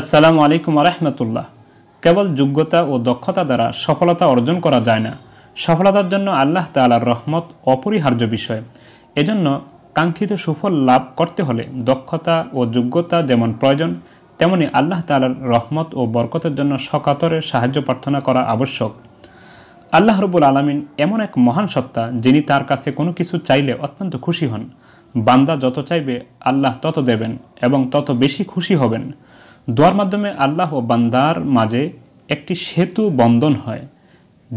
আসসালামু আলাইকুম রহমতুল্লাহ কেবল যোগ্যতা ও দক্ষতা দ্বারা সফলতা অর্জন করা যায় না সফলতার জন্য আল্লাহ তালার রহমত অপরিহার্য বিষয় এজন্য কাঙ্ক্ষিত সুফল লাভ করতে হলে দক্ষতা ও যোগ্যতা যেমন প্রয়োজন তেমনি আল্লাহ তালার রহমত ও বরকতের জন্য সকাতরে সাহায্য প্রার্থনা করা আবশ্যক আল্লাহ রবুল আলমিন এমন এক মহান সত্তা যিনি তার কাছে কোনো কিছু চাইলে অত্যন্ত খুশি হন বান্দা যত চাইবে আল্লাহ তত দেবেন এবং তত বেশি খুশি হবেন দোয়ার মাধ্যমে আল্লাহ ও বান্দার মাঝে একটি সেতু বন্ধন হয়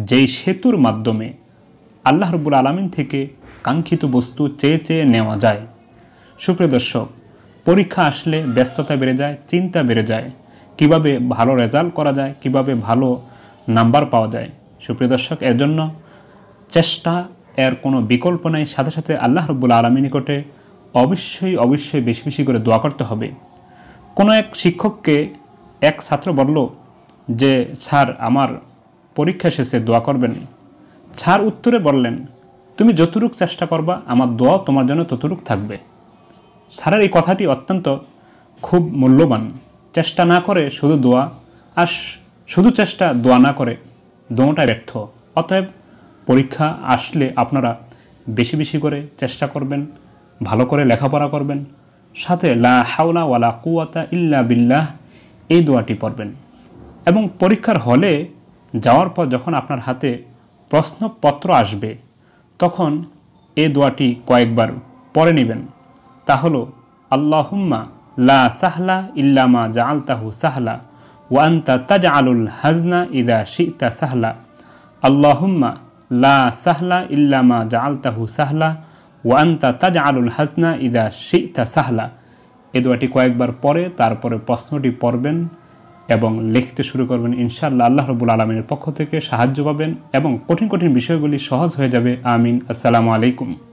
যেই সেতুর মাধ্যমে আল্লাহ রবুল আলমিন থেকে কাঙ্ক্ষিত বস্তু চেয়ে চেয়ে নেওয়া যায় সুপ্রিয় দর্শক পরীক্ষা আসলে ব্যস্ততা বেড়ে যায় চিন্তা বেড়ে যায় কিভাবে ভালো রেজাল্ট করা যায় কিভাবে ভালো নাম্বার পাওয়া যায় সুপ্রিয় দর্শক এর জন্য চেষ্টা এর কোনো বিকল্প নাই সাথে সাথে আল্লাহ রব্বুল আলমী নিকটে অবশ্যই অবশ্যই বেশি বেশি করে দোয়া করতে হবে কোনো এক শিক্ষককে এক ছাত্র বলল যে স্যার আমার পরীক্ষা শেষে দোয়া করবেন স্যার উত্তরে বললেন তুমি যতটুক চেষ্টা করবা আমার দোয়া তোমার জন্য ততটুক থাকবে স্যারের এই কথাটি অত্যন্ত খুব মূল্যবান চেষ্টা না করে শুধু দোয়া আর শুধু চেষ্টা দোয়া না করে দোয়াটা ব্যর্থ অতএব পরীক্ষা আসলে আপনারা বেশি বেশি করে চেষ্টা করবেন ভালো করে লেখাপড়া করবেন সাথে লা হাওলা ওয়ালা কুয়াতা ইল্লা বিল্লাহ এই দোয়াটি পড়বেন এবং পরীক্ষার হলে যাওয়ার পর যখন আপনার হাতে প্রশ্নপত্র আসবে তখন এ দোয়াটি কয়েকবার পরে নেবেন তা হল আল্লাহুম্মা লা সাহলা ইল্লামা জা আলতাহু সাহলা ওয়ান্তা তাজ আলুল হাজনা ইদা শিতা সাহলা আল্লাহুম্মা লা সাহলা ইল্লামা জা আলতাহু সাহলা ওয়ান্তা তাজ আলুল হাসনা ইদা শিতা সাহলা এ দোয়াটি কয়েকবার পরে তারপরে প্রশ্নটি পড়বেন এবং লিখতে শুরু করবেন ইনশাআল্লাহ আল্লাহ রবুল আলমিনের পক্ষ থেকে সাহায্য পাবেন এবং কঠিন কঠিন বিষয়গুলি সহজ হয়ে যাবে আমিন আসসালামু আলাইকুম